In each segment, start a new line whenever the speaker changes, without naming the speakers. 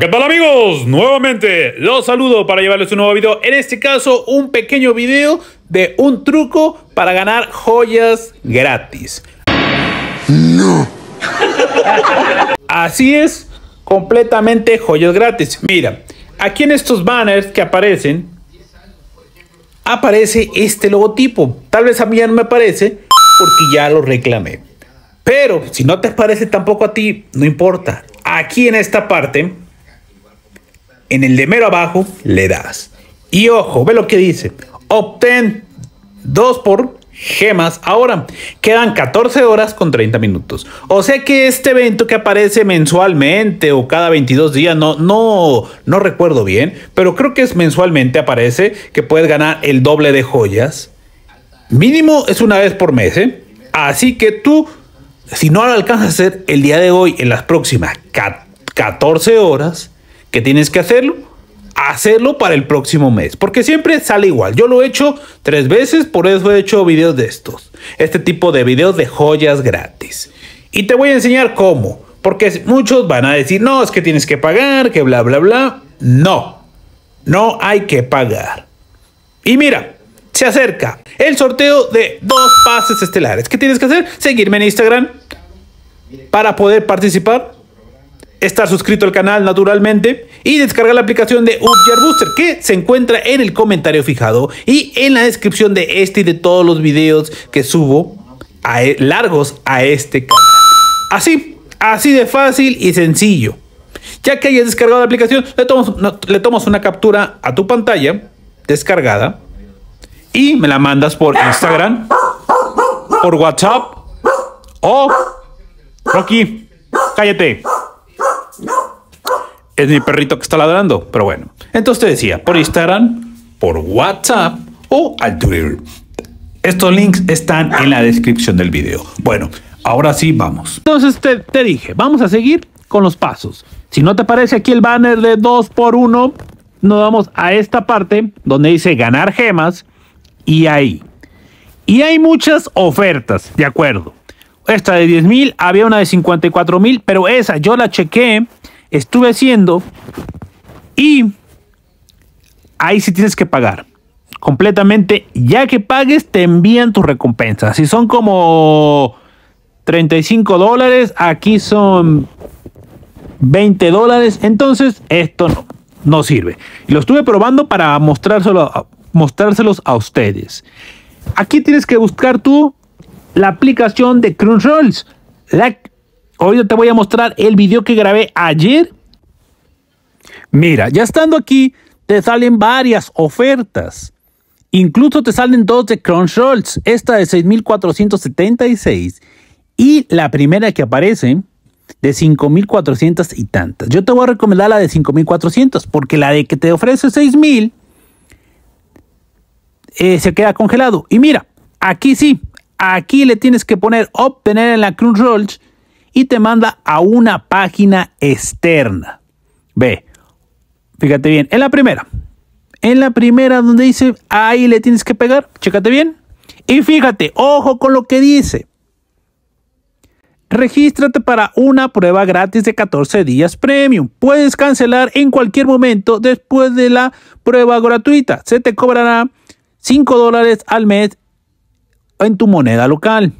¿Qué tal amigos? Nuevamente los saludo para llevarles un nuevo video. En este caso, un pequeño video de un truco para ganar joyas gratis. No. Así es, completamente joyas gratis. Mira, aquí en estos banners que aparecen, aparece este logotipo. Tal vez a mí ya no me aparece porque ya lo reclamé. Pero si no te parece tampoco a ti, no importa. Aquí en esta parte en el de mero abajo le das. Y ojo, ve lo que dice. Obtén 2 por gemas ahora. Quedan 14 horas con 30 minutos. O sea que este evento que aparece mensualmente o cada 22 días, no, no, no recuerdo bien, pero creo que es mensualmente aparece que puedes ganar el doble de joyas. Mínimo es una vez por mes, ¿eh? Así que tú, si no lo alcanzas a hacer el día de hoy, en las próximas 14 horas, que tienes que hacerlo, hacerlo para el próximo mes. Porque siempre sale igual. Yo lo he hecho tres veces, por eso he hecho videos de estos. Este tipo de videos de joyas gratis. Y te voy a enseñar cómo. Porque muchos van a decir, no, es que tienes que pagar, que bla, bla, bla. No, no hay que pagar. Y mira, se acerca el sorteo de dos pases estelares. ¿Qué tienes que hacer? Seguirme en Instagram para poder participar estar suscrito al canal naturalmente y descargar la aplicación de Upgear Booster que se encuentra en el comentario fijado y en la descripción de este y de todos los videos que subo a e, largos a este canal. Así, así de fácil y sencillo. Ya que hayas descargado la aplicación, le tomas, le tomas una captura a tu pantalla descargada y me la mandas por Instagram, por WhatsApp o... Rocky, cállate es mi perrito que está ladrando, pero bueno. Entonces te decía, por Instagram, por WhatsApp o al Twitter. Estos links están en la descripción del video. Bueno, ahora sí vamos. Entonces te, te dije, vamos a seguir con los pasos. Si no te parece aquí el banner de 2x1, nos vamos a esta parte donde dice ganar gemas y ahí. Y hay muchas ofertas, de acuerdo. Esta de 10.000, había una de mil, pero esa yo la chequé estuve haciendo y ahí sí tienes que pagar completamente. Ya que pagues, te envían tus recompensas. Si son como 35 dólares, aquí son 20 dólares. Entonces, esto no, sirve. Y lo estuve probando para mostrárselo, mostrárselos a ustedes. Aquí tienes que buscar tú la aplicación de rolls La, Hoy te voy a mostrar el video que grabé ayer. Mira, ya estando aquí, te salen varias ofertas. Incluso te salen dos de Rolls. esta de 6.476 y la primera que aparece de 5.400 y tantas. Yo te voy a recomendar la de 5.400 porque la de que te ofrece 6.000 eh, se queda congelado. Y mira, aquí sí, aquí le tienes que poner obtener en la Rolls y te manda a una página externa. Ve, fíjate bien, en la primera, en la primera donde dice ahí le tienes que pegar, chécate bien. Y fíjate, ojo con lo que dice. Regístrate para una prueba gratis de 14 días premium. Puedes cancelar en cualquier momento después de la prueba gratuita. Se te cobrará 5 dólares al mes en tu moneda local.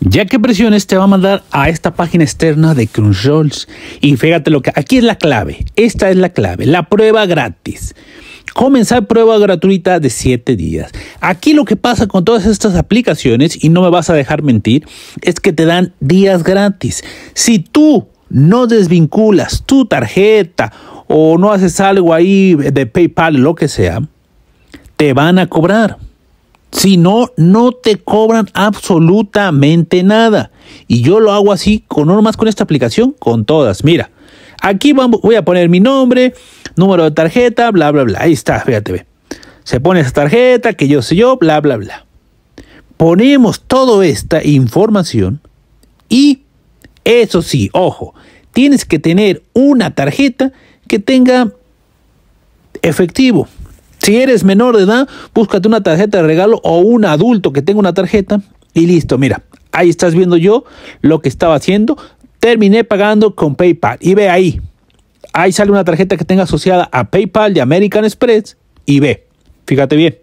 Ya que presiones te va a mandar a esta página externa de Crunchyroll y fíjate lo que aquí es la clave, esta es la clave, la prueba gratis. Comenzar prueba gratuita de 7 días. Aquí lo que pasa con todas estas aplicaciones, y no me vas a dejar mentir, es que te dan días gratis. Si tú no desvinculas tu tarjeta o no haces algo ahí de PayPal, lo que sea, te van a cobrar. Si no, no te cobran absolutamente nada. Y yo lo hago así, con, no con esta aplicación, con todas. Mira, aquí voy a poner mi nombre, número de tarjeta, bla, bla, bla. Ahí está, fíjate, ve. Se pone esa tarjeta, que yo sé yo, bla, bla, bla. Ponemos toda esta información y, eso sí, ojo, tienes que tener una tarjeta que tenga efectivo. Si eres menor de edad, búscate una tarjeta de regalo o un adulto que tenga una tarjeta y listo, mira, ahí estás viendo yo lo que estaba haciendo. Terminé pagando con PayPal y ve ahí. Ahí sale una tarjeta que tenga asociada a PayPal de American Express y ve. Fíjate bien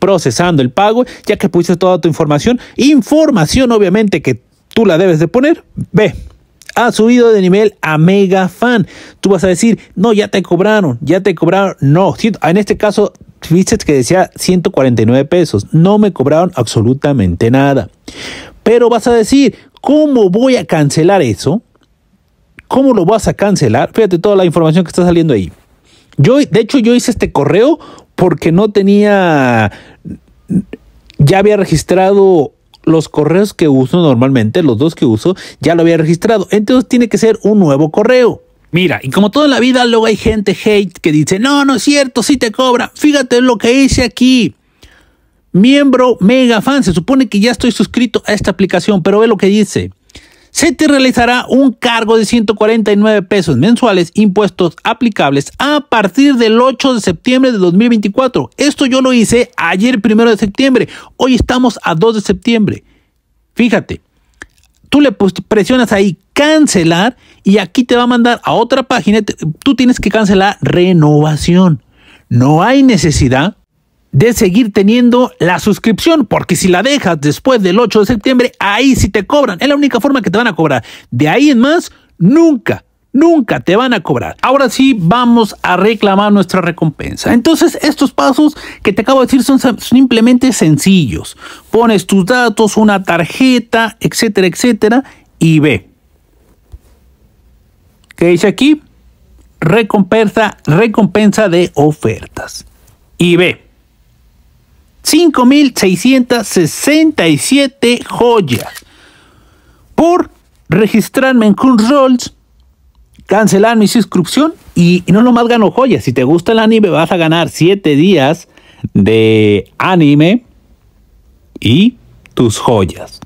procesando el pago, ya que pusiste toda tu información, información obviamente que tú la debes de poner, ve, ha subido de nivel a mega fan. Tú vas a decir, no, ya te cobraron, ya te cobraron. No, en este caso, viste que decía 149 pesos. No me cobraron absolutamente nada. Pero vas a decir, ¿cómo voy a cancelar eso? ¿Cómo lo vas a cancelar? Fíjate toda la información que está saliendo ahí. Yo, de hecho, yo hice este correo porque no tenía, ya había registrado los correos que uso normalmente, los dos que uso, ya lo había registrado. Entonces tiene que ser un nuevo correo. Mira, y como toda la vida, luego hay gente hate que dice, no, no es cierto, si te cobra. Fíjate lo que hice aquí. Miembro mega fan, se supone que ya estoy suscrito a esta aplicación, pero ve lo que dice se te realizará un cargo de 149 pesos mensuales impuestos aplicables a partir del 8 de septiembre de 2024. Esto yo lo hice ayer primero de septiembre. Hoy estamos a 2 de septiembre. Fíjate, tú le presionas ahí cancelar y aquí te va a mandar a otra página. Tú tienes que cancelar renovación. No hay necesidad de seguir teniendo la suscripción, porque si la dejas después del 8 de septiembre, ahí sí te cobran. Es la única forma que te van a cobrar. De ahí en más, nunca. Nunca te van a cobrar. Ahora sí vamos a reclamar nuestra recompensa. Entonces estos pasos que te acabo de decir son simplemente sencillos. Pones tus datos, una tarjeta, etcétera, etcétera, y ve. ¿Qué dice aquí? Recompensa, recompensa de ofertas. Y ve. 5.667 joyas por registrarme en Rolls, cancelar mi suscripción y, no nomás gano joyas. Si te gusta el anime vas a ganar 7 días de anime y tus joyas.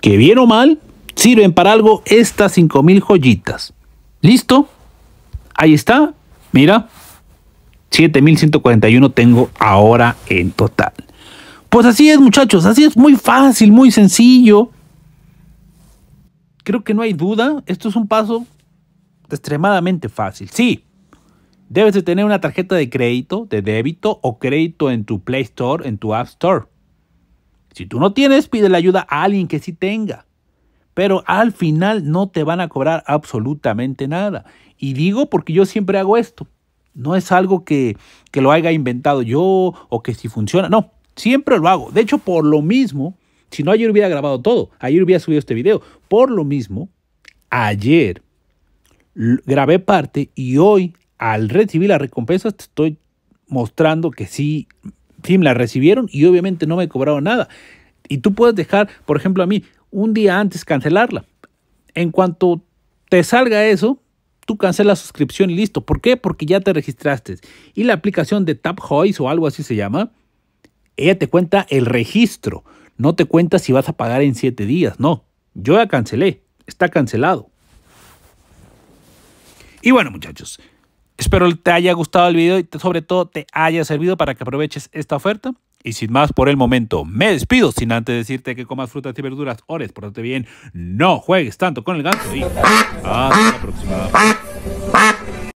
Que bien o mal, sirven para algo estas 5.000 joyitas. ¿Listo? Ahí está. Mira, 7.141 tengo ahora en total. Pues así es, muchachos, así es muy fácil, muy sencillo. Creo que no hay duda, esto es un paso extremadamente fácil. Sí, debes de tener una tarjeta de crédito, de débito o crédito en tu Play Store, en tu App Store. Si tú no tienes, pide la ayuda a alguien que sí tenga. Pero al final no te van a cobrar absolutamente nada. Y digo porque yo siempre hago esto. No es algo que, que lo haya inventado yo o que si funciona. No, Siempre lo hago. De hecho, por lo mismo, si no ayer hubiera grabado todo, ayer hubiera subido este video. Por lo mismo, ayer grabé parte y hoy, al recibir la recompensa, te estoy mostrando que sí, sí la recibieron y obviamente no me cobraron nada. Y tú puedes dejar, por ejemplo, a mí un día antes cancelarla. En cuanto te salga eso, tú cancelas suscripción y listo. ¿Por qué? Porque ya te registraste. Y la aplicación de Tapjoy o algo así se llama, ella te cuenta el registro, no te cuenta si vas a pagar en 7 días, no. Yo ya cancelé, está cancelado. Y bueno muchachos, espero te haya gustado el video y sobre todo te haya servido para que aproveches esta oferta. Y sin más por el momento, me despido sin antes decirte que comas frutas y verduras, ores, portate bien, no juegues tanto con el gato. y hasta la próxima.